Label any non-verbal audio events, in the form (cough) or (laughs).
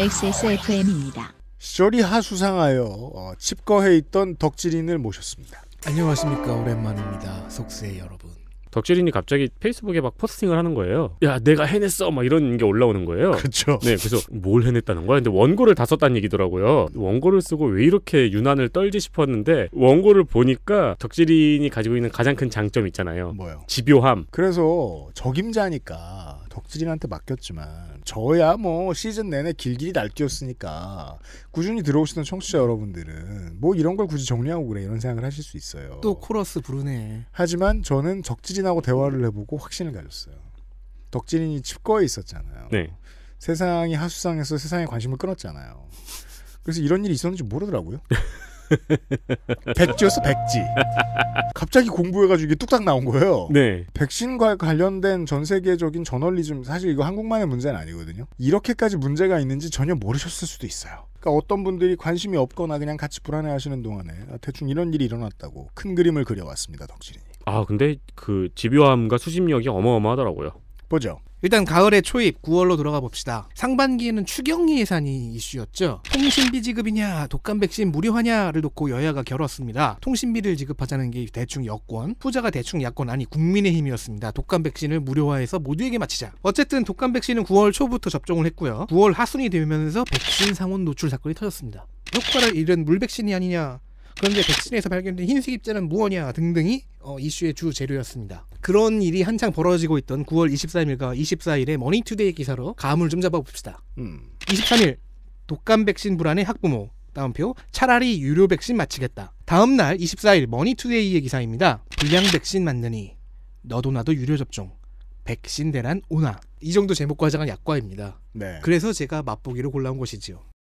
XSFM입니다. 쇼리 하수상하여 어, 칩거해 있던 덕질인을 모셨습니다. 안녕하십니까 오랜만입니다 속세 여러분. 덕질인이 갑자기 페이스북에 막 포스팅을 하는 거예요. 야 내가 해냈어 막 이런 게 올라오는 거예요. 그렇죠. 네 그래서 뭘 해냈다는 거야? 근데 원고를 다 썼다는 얘기더라고요. 원고를 쓰고 왜 이렇게 유난을 떨지 싶었는데 원고를 보니까 덕질인이 가지고 있는 가장 큰 장점 있잖아요. 뭐요? 집요함. 그래서 적임자니까 덕질인한테 맡겼지만 저야 뭐 시즌 내내 길길이 날뛰었으니까 꾸준히 들어오시던 청취자 여러분들은 뭐 이런 걸 굳이 정리하고 그래 이런 생각을 하실 수 있어요. 또 코러스 부르네. 하지만 저는 덕질인하고 대화를 해보고 확신을 가졌어요. 덕질인이 칩거에 있었잖아요. 네. 세상이 하수상에서 세상에 관심을 끊었잖아요. 그래서 이런 일이 있었는지 모르더라고요. (laughs) (laughs) 백지였어 백지. 갑자기 공부해가지고 이게 뚝딱 나온 거예요. 네. 백신과 관련된 전 세계적인 저널리즘 사실 이거 한국만의 문제는 아니거든요. 이렇게까지 문제가 있는지 전혀 모르셨을 수도 있어요. 그러니까 어떤 분들이 관심이 없거나 그냥 같이 불안해하시는 동안에 아, 대충 이런 일이 일어났다고 큰 그림을 그려왔습니다 덕질인이. 아 근데 그 집요함과 수집력이 어마어마하더라고요. 보죠. 일단 가을의 초입 9월로 돌아가 봅시다. 상반기에는 추경리 예산이 이슈였죠. 통신비 지급이냐 독감 백신 무료화냐를 놓고 여야가 겨뤘습니다. 통신비를 지급하자는 게 대충 여권, 후자가 대충 야권 아니 국민의힘이었습니다. 독감 백신을 무료화해서 모두에게 마치자. 어쨌든 독감 백신은 9월 초부터 접종을 했고요. 9월 하순이 되면서 백신 상온 노출 사건이 터졌습니다. 효과를 잃은 물백신이 아니냐 그런데 백신에서 발견된 흰색 입자는 무엇냐 등등이 어, 이슈의 주 재료였습니다. 그런 일이 한창 벌어지고 있던 9월 23일과 2 4일에 머니투데이 기사로 감을 좀 잡아봅시다. 음. 23일 독감 백신 불안의 학부모 다음표 차라리 유료 백신 맞히겠다. 다음 날 24일 머니투데이의 기사입니다. 불량 백신 맞느니 너도 나도 유료 접종 백신 대란 오나 이 정도 제목과장은 약과입니다. 네. 그래서 제가 맛보기로 골라온 것이지요.